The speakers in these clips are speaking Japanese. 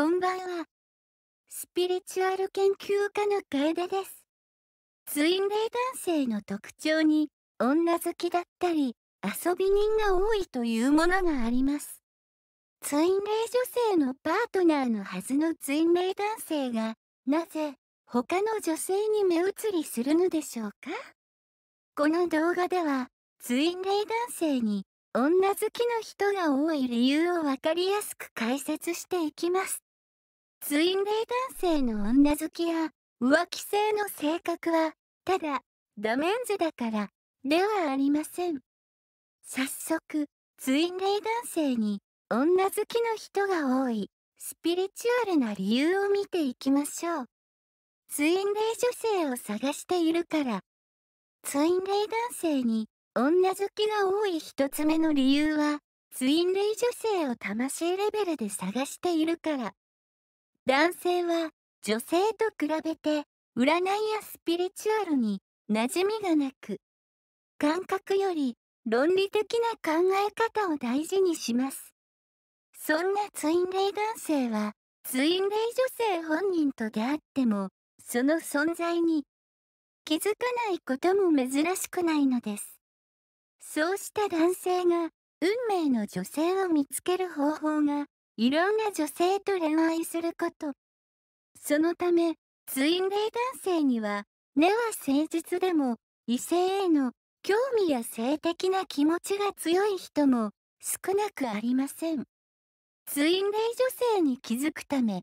こんばんは。スピリチュアル研究家の楓です。ツインレイ男性の特徴に、女好きだったり、遊び人が多いというものがあります。ツインレイ女性のパートナーのはずのツインレイ男性が、なぜ、他の女性に目移りするのでしょうかこの動画では、ツインレイ男性に、女好きの人が多い理由をわかりやすく解説していきます。ツインレイ男性の女好きや浮気性の性格は、ただ、ダメンズだから、ではありません。早速、ツインレイ男性に女好きの人が多い、スピリチュアルな理由を見ていきましょう。ツインレイ女性を探しているから。ツインレイ男性に女好きが多い一つ目の理由は、ツインレイ女性を魂レベルで探しているから。男性は女性と比べて占いやスピリチュアルに馴染みがなく感覚より論理的な考え方を大事にしますそんなツインレイ男性はツインレイ女性本人と出会ってもその存在に気づかないことも珍しくないのですそうした男性が運命の女性を見つける方法がいろんな女性と恋愛すること。そのため、ツインレイ男性には、根は誠実でも、異性への興味や性的な気持ちが強い人も少なくありません。ツインレイ女性に気づくため、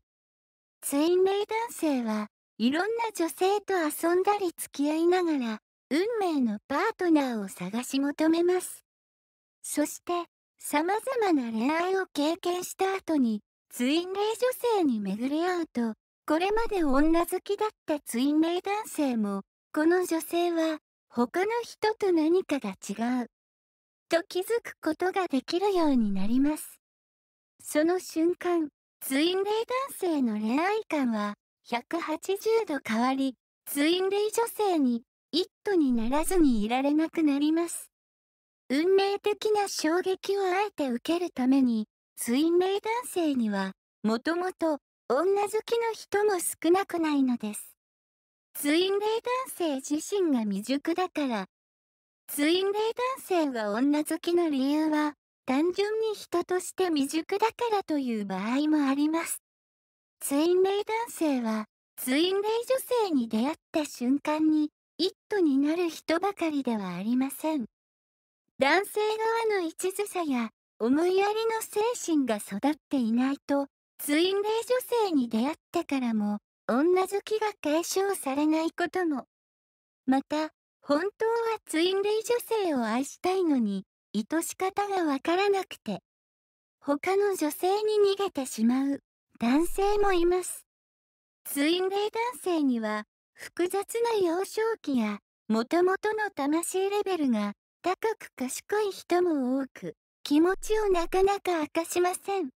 ツインレイ男性はいろんな女性と遊んだり付き合いながら、運命のパートナーを探し求めます。そして、様々な恋愛を経験した後に、ツインレイ女性に巡り合うと、これまで女好きだったツインレイ男性も、この女性は、他の人と何かが違う、と気づくことができるようになります。その瞬間、ツインレイ男性の恋愛観は、180度変わり、ツインレイ女性に、一途にならずにいられなくなります。運命的な衝撃をあえて受けるために、水明男性には、もともと女好きの人も少なくないのです。ツインレイ男性自身が未熟だから、ツインレイ男性が女好きの理由は、単純に人として未熟だからという場合もあります。ツインレイ男性は、ツインレイ女性に出会った瞬間に、一途になる人ばかりではありません。男性側の一途さや思いやりの精神が育っていないとツインレイ女性に出会ってからも女好きが解消されないこともまた本当はツインレイ女性を愛したいのに愛し方がわからなくて他の女性に逃げてしまう男性もいますツインレイ男性には複雑な幼少期やもともとの魂レベルが高く賢い人も多く、気持ちをなかなか明かしません。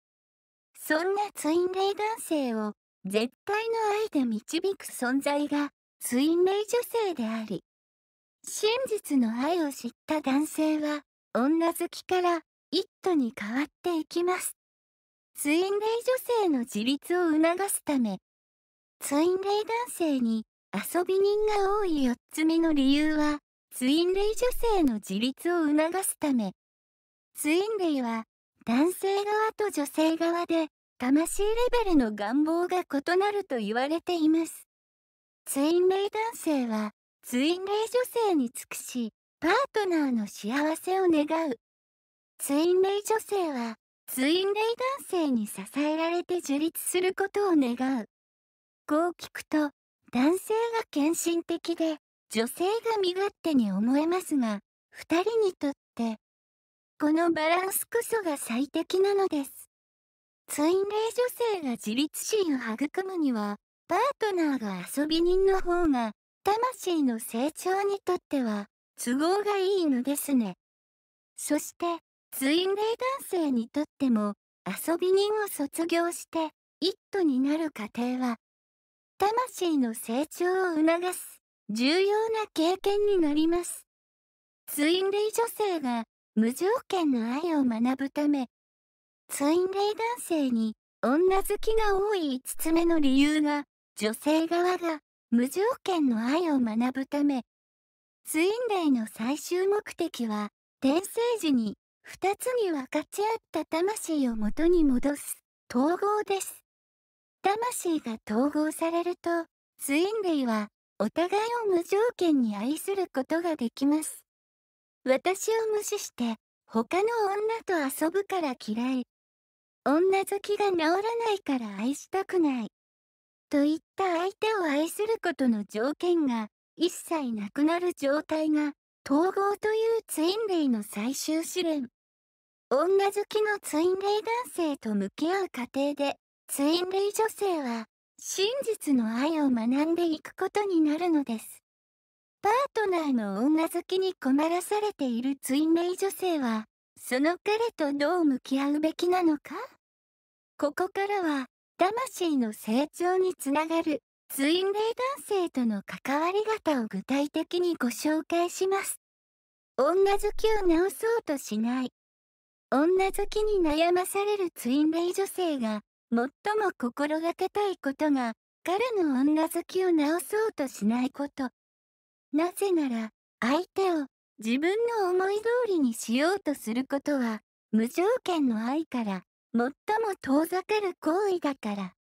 そんなツインレイ男性を絶対の愛で導く存在がツインレイ女性であり、真実の愛を知った男性は女好きから一途に変わっていきます。ツインレイ女性の自立を促すため、ツインレイ男性に遊び人が多い4つ目の理由は、ツインレイ女性の自立を促すため、ツインレイは男性側と女性側で魂レベルの願望が異なると言われています。ツインレイ男性はツインレイ女性に尽くし、パートナーの幸せを願う。ツインレイ女性はツインレイ男性に支えられて自立することを願う。こう聞くと、男性が献身的で、女性が身勝手に思えますが、二人にとって、このバランスこそが最適なのです。ツインレイ女性が自立心を育むには、パートナーが遊び人の方が、魂の成長にとっては、都合がいいのですね。そして、ツインレイ男性にとっても、遊び人を卒業して、一途になる過程は、魂の成長を促す重要な経験になります。ツインレイ女性が無条件の愛を学ぶため、ツインレイ男性に女好きが多い5つ目の理由が、女性側が無条件の愛を学ぶため、ツインレイの最終目的は、転生時に2つに分かち合った魂を元に戻す統合です。魂が統合されると、ツインレイはお互いを無条件に愛することができます。私を無視して、他の女と遊ぶから嫌い。女好きが治らないから愛したくない。といった相手を愛することの条件が一切なくなる状態が統合というツインレイの最終試練。女好きのツインレイ男性と向き合う過程でツインレイ女性は真実の愛を学んでいくことになるのです。パートナーの女好きに困らされているツインレイ女性は、その彼とどう向き合うべきなのかここからは、魂の成長につながる、ツインレイ男性との関わり方を具体的にご紹介します。女好きを直そうとしない。女好きに悩まされるツインレイ女性が、最も心がけたいことが彼の女好きを直そうとしないこと。なぜなら相手を自分の思い通りにしようとすることは無条件の愛から最も遠ざかる行為だから。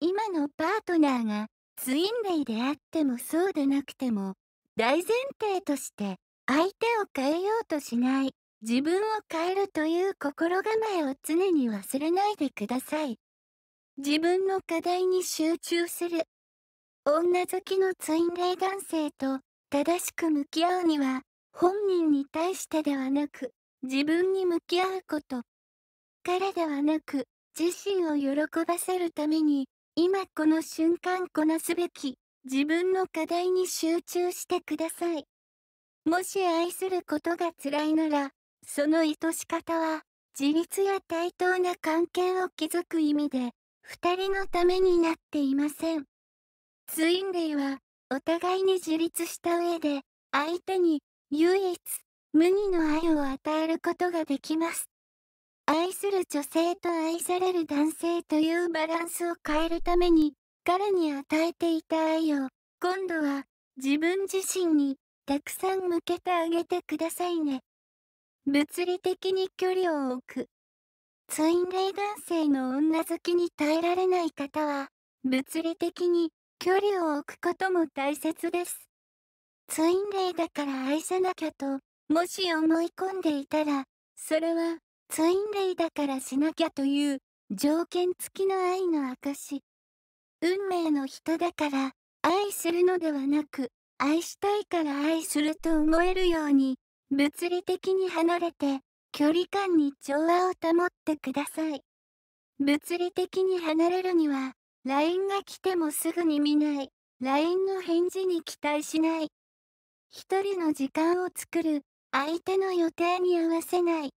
今のパートナーがツインレイであってもそうでなくても大前提として相手を変えようとしない自分を変えるという心構えを常に忘れないでください。自分の課題に集中する。女好きのツインレイ男性と正しく向き合うには、本人に対してではなく、自分に向き合うこと。彼ではなく、自身を喜ばせるために、今この瞬間こなすべき、自分の課題に集中してください。もし愛することが辛いなら、その愛し方は、自立や対等な関係を築く意味で、二人のためになっていません。ツインレイは、お互いに自立した上で、相手に、唯一、無二の愛を与えることができます。愛する女性と愛される男性というバランスを変えるために、彼に与えていた愛を、今度は、自分自身に、たくさん向けてあげてくださいね。物理的に距離を置く。ツインレイ男性の女好きに耐えられない方は、物理的に距離を置くことも大切です。ツインレイだから愛さなきゃと、もし思い込んでいたら、それは、ツインレイだからしなきゃという、条件付きの愛の証。運命の人だから、愛するのではなく、愛したいから愛すると思えるように、物理的に離れて、距離感に調和を保ってください。物理的に離れるには、LINE が来てもすぐに見ない、LINE の返事に期待しない。一人の時間を作る、相手の予定に合わせない。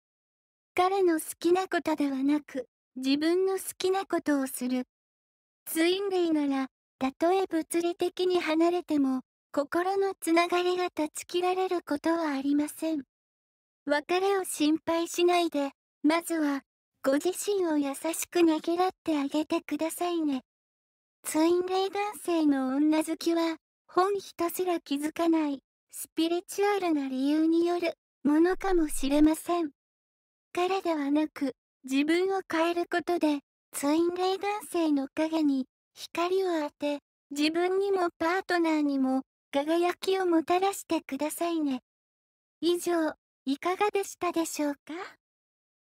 彼の好きなことではなく、自分の好きなことをする。ツインレイなら、たとえ物理的に離れても、心のつながりが断ち切られることはありません。別れを心配しないで、まずは、ご自身を優しくねぎらってあげてくださいね。ツインレイ男性の女好きは、本人すら気づかない、スピリチュアルな理由によるものかもしれません。彼ではなく、自分を変えることで、ツインレイ男性の影に光を当て、自分にもパートナーにも輝きをもたらしてくださいね。以上。いかがでしたでしょうか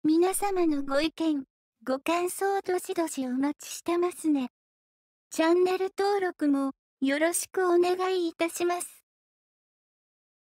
皆様のご意見、ご感想どしどしお待ちしてますね。チャンネル登録もよろしくお願いいたします。